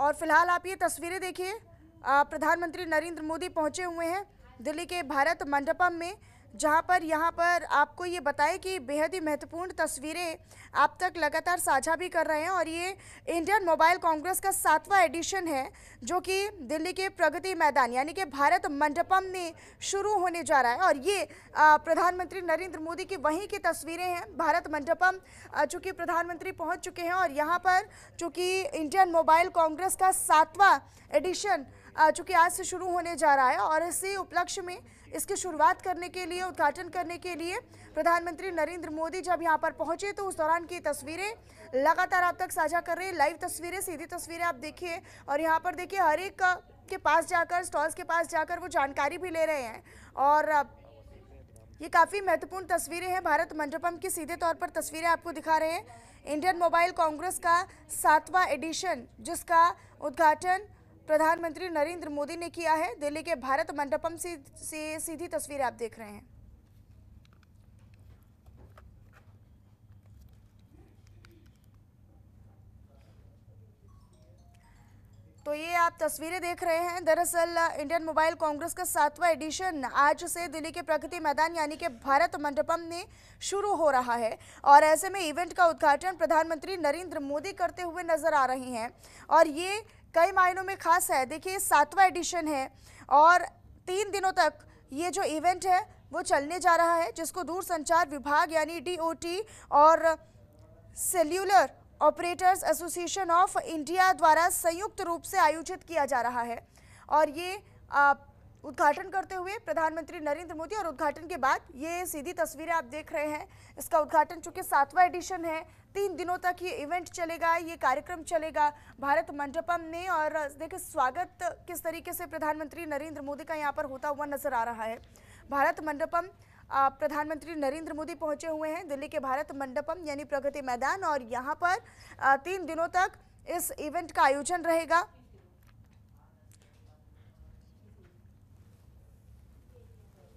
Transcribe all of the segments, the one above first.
और फिलहाल आप ये तस्वीरें देखिए प्रधानमंत्री नरेंद्र मोदी पहुंचे हुए हैं दिल्ली के भारत मंडपम में जहां पर यहां पर आपको ये बताएं कि बेहद ही महत्वपूर्ण तस्वीरें आप तक लगातार साझा भी कर रहे हैं और ये इंडियन मोबाइल कांग्रेस का सातवां एडिशन है जो कि दिल्ली के प्रगति मैदान यानी कि भारत मंडपम में शुरू होने जा रहा है और ये प्रधानमंत्री नरेंद्र मोदी की वहीं की तस्वीरें हैं भारत मंडपम चूँकि प्रधानमंत्री पहुँच चुके हैं और यहाँ पर चूँकि इंडियन मोबाइल कांग्रेस का सातवा एडिशन चूँकि आज से शुरू होने जा रहा है और इसी उपलक्ष्य में इसकी शुरुआत करने के लिए उद्घाटन करने के लिए प्रधानमंत्री नरेंद्र मोदी जब यहाँ पर पहुँचे तो उस दौरान की तस्वीरें लगातार आप तक साझा कर रहे हैं लाइव तस्वीरें सीधी तस्वीरें आप देखिए और यहाँ पर देखिए हर एक के पास जाकर स्टॉल्स के पास जाकर वो जानकारी भी ले रहे हैं और ये काफ़ी महत्वपूर्ण तस्वीरें हैं भारत मंडपम की सीधे तौर पर तस्वीरें आपको दिखा रहे हैं इंडियन मोबाइल कांग्रेस का सातवां एडिशन जिसका उद्घाटन प्रधानमंत्री नरेंद्र मोदी ने किया है दिल्ली के भारत मंडपम से, से सीधी तस्वीर आप देख रहे हैं तो ये आप तस्वीरें देख रहे हैं दरअसल इंडियन मोबाइल कांग्रेस का सातवां एडिशन आज से दिल्ली के प्रगति मैदान यानी कि भारत मंडपम में शुरू हो रहा है और ऐसे में इवेंट का उद्घाटन प्रधानमंत्री नरेंद्र मोदी करते हुए नजर आ रहे हैं और ये कई मायनों में खास है देखिए सातवां एडिशन है और तीन दिनों तक ये जो इवेंट है वो चलने जा रहा है जिसको दूरसंचार विभाग यानी डीओटी और cellular operators association of India द्वारा संयुक्त रूप से आयोजित किया जा रहा है और ये उद्घाटन करते हुए प्रधानमंत्री नरेंद्र मोदी और उद्घाटन के बाद ये सीधी तस्वीरें आप देख रहे हैं इसका उद्घाटन चूंकि सातवां एडिशन है तीन दिनों तक ये इवेंट चलेगा ये कार्यक्रम चलेगा भारत मंडपम ने और देखिए स्वागत किस तरीके से प्रधानमंत्री नरेंद्र मोदी का यहाँ पर होता हुआ नजर आ रहा है भारत मंडपम प्रधानमंत्री नरेंद्र मोदी पहुंचे हुए हैं दिल्ली के भारत मंडपम यानी प्रगति मैदान और यहाँ पर तीन दिनों तक इस इवेंट का आयोजन रहेगा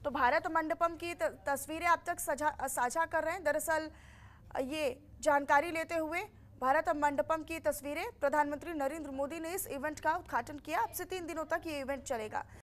तो भारत मंडपम की तस्वीरें आप तक साझा कर रहे हैं दरअसल ये जानकारी लेते हुए भारत मंडपम की तस्वीरें प्रधानमंत्री नरेंद्र मोदी ने इस इवेंट का उद्घाटन किया अब से तीन दिनों तक ये इवेंट चलेगा